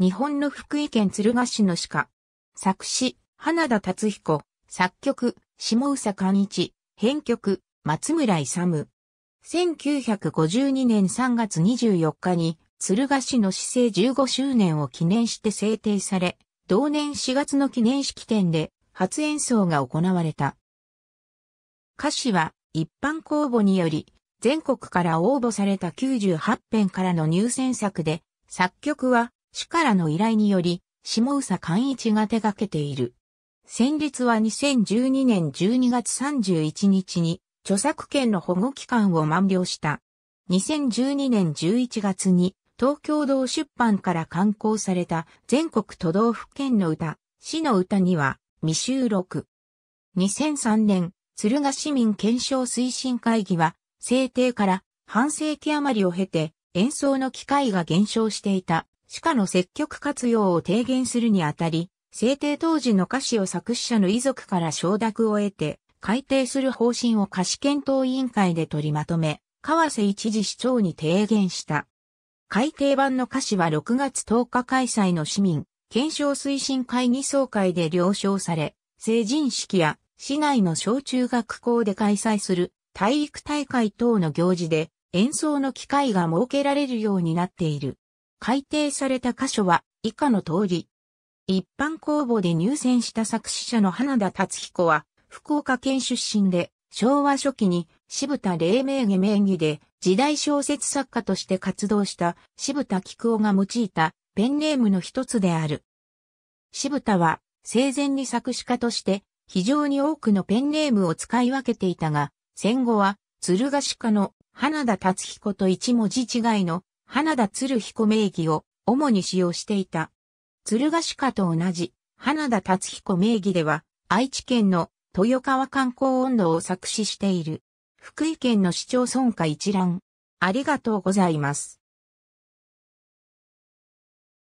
日本の福井県鶴ヶ市の鹿。作詞、花田達彦。作曲、下宇寛一。編曲、松村勇。1952年3月24日に、鶴ヶ市の市政15周年を記念して制定され、同年4月の記念式典で初演奏が行われた。歌詞は一般公募により、全国から応募された98編からの入選作で、作曲は市からの依頼により、下宇佐寛一が手掛けている。先日は2012年12月31日に著作権の保護期間を満了した。2012年11月に東京道出版から刊行された全国都道府県の歌、市の歌には未収録。2003年、鶴ヶ市民検証推進会議は制定から半世紀余りを経て演奏の機会が減少していた歯科の積極活用を提言するにあたり、制定当時の歌詞を作詞者の遺族から承諾を得て、改定する方針を歌詞検討委員会で取りまとめ、河瀬一次市長に提言した。改定版の歌詞は6月10日開催の市民、検証推進会議総会で了承され、成人式や市内の小中学校で開催する体育大会等の行事で演奏の機会が設けられるようになっている。改訂された箇所は以下の通り。一般公募で入選した作詞者の花田達彦は、福岡県出身で、昭和初期に渋田黎明家名義で時代小説作家として活動した渋田菊夫が用いたペンネームの一つである。渋田は生前に作詞家として非常に多くのペンネームを使い分けていたが、戦後は鶴ヶ鹿の花田達彦と一文字違いの花田鶴彦名義を主に使用していた。鶴ヶ鹿と同じ花田達彦名義では愛知県の豊川観光温度を作詞している。福井県の市町村下一覧。ありがとうございます。